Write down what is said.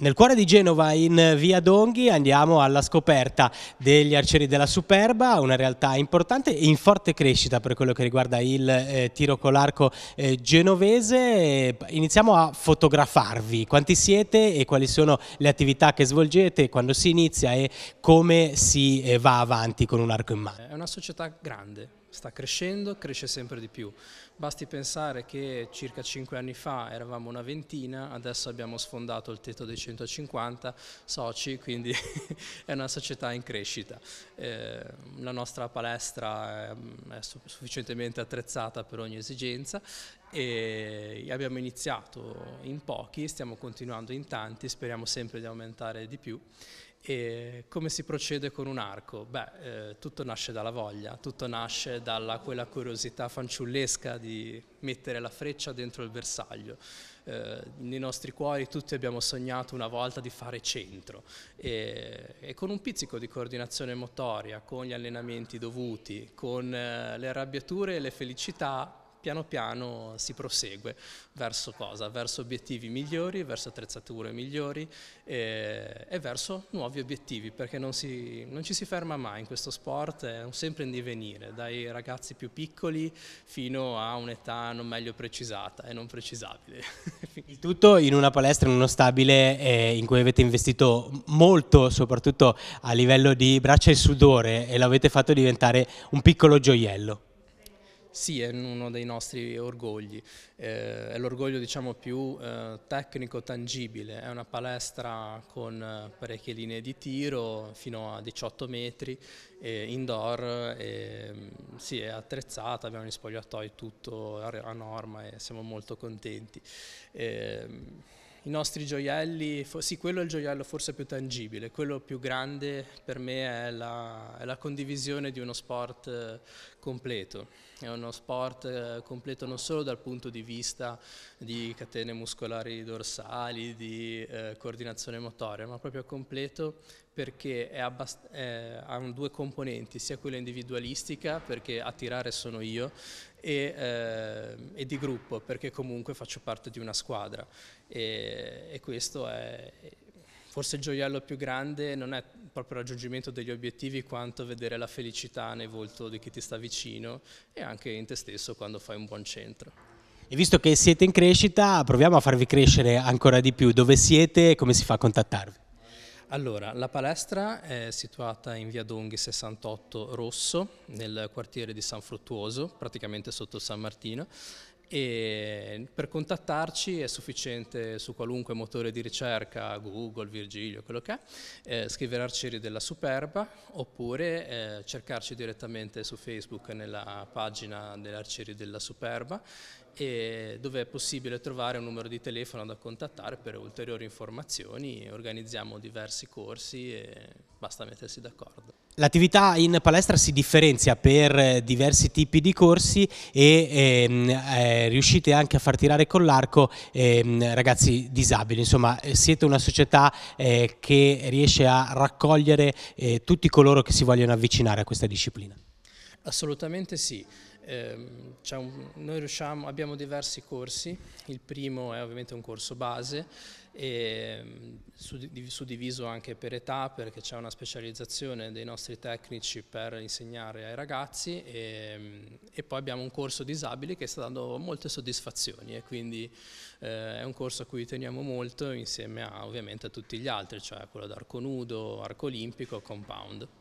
Nel cuore di Genova, in via Donghi, andiamo alla scoperta degli arcieri della Superba, una realtà importante e in forte crescita per quello che riguarda il eh, tiro con l'arco eh, genovese. Iniziamo a fotografarvi. Quanti siete e quali sono le attività che svolgete, quando si inizia e come si eh, va avanti con un arco in mano? È una società grande, sta crescendo, cresce sempre di più. Basti pensare che circa 5 anni fa eravamo una ventina, adesso abbiamo sfondato il tetto dei 150 soci, quindi è una società in crescita. Eh, la nostra palestra ehm, è, è sufficientemente attrezzata per ogni esigenza e abbiamo iniziato in pochi, stiamo continuando in tanti, speriamo sempre di aumentare di più e come si procede con un arco? Beh, eh, tutto nasce dalla voglia, tutto nasce dalla quella curiosità fanciullesca di mettere la freccia dentro il bersaglio. Eh, nei nostri cuori tutti abbiamo sognato una volta di fare centro e, e con un pizzico di coordinazione motoria, con gli allenamenti dovuti, con eh, le arrabbiature e le felicità piano piano si prosegue verso cosa? Verso obiettivi migliori, verso attrezzature migliori e, eh, e verso nuovi obiettivi, perché non, si, non, ci si ferma mai in questo sport, è sempre in divenire, dai ragazzi più piccoli fino a un'età non meglio precisata e non precisabile. Il tutto in una palestra, in uno stabile eh, in cui avete investito molto, soprattutto a livello di braccia e sudore e l'avete fatto diventare un piccolo gioiello sì, è uno dei nostri orgogli, eh, è l'orgoglio diciamo, più eh, tecnico tangibile, è una palestra con eh, parecchie linee di tiro fino a 18 metri, eh, indoor, mm, sì, è attrezzata, abbiamo gli spogliatoi tutto a norma e siamo molto contenti. Ehm, i nostri gioielli, sì quello è il gioiello forse più tangibile, quello più grande per me è la, è la condivisione di uno sport eh, completo, è uno sport eh, completo non solo dal punto di vista di catene muscolari dorsali, di eh, coordinazione motoria, ma proprio completo perché ha due componenti, sia quella individualistica, perché a tirare sono io, e, eh, e, di gruppo, perché comunque faccio parte di una squadra e, e questo è forse il gioiello più grande, non è proprio il raggiungimento degli obiettivi quanto vedere la felicità nel volto di chi ti sta vicino e anche in te stesso quando fai un buon centro. E visto che siete in crescita, proviamo a farvi crescere ancora di più. Dove siete e come si fa a contattarvi? Allora, la palestra è situata in via Donghi 68 Rosso, nel quartiere di San Fruttuoso, praticamente sotto San Martino, e per contattarci è sufficiente su qualunque motore di ricerca, Google, Virgilio, quello che è, eh, scrivere Arcieri della Superba oppure eh, cercarci direttamente su Facebook nella pagina dell'Arcieri della Superba dove è possibile trovare un numero di telefono da contattare per ulteriori informazioni, organizziamo diversi corsi e basta mettersi d'accordo. L'attività in palestra si differenzia per eh, diversi tipi di corsi e ehm, eh, riuscite anche a far tirare con l'arco ehm, ragazzi disabili, insomma eh, siete una società eh, che riesce a raccogliere eh, tutti coloro che si vogliono avvicinare a questa disciplina. Assolutamente sì. Eh, un, noi riusciamo, abbiamo diversi corsi, il primo è ovviamente un corso base, e, ehm, suddiviso anche per età perché c'è una specializzazione dei nostri tecnici per insegnare ai ragazzi e, ehm, e, poi abbiamo un corso disabili che sta dando molte soddisfazioni e quindi eh, è un corso a cui teniamo molto insieme a, ovviamente a tutti gli altri, cioè quello d'arco nudo, arco olimpico, compound.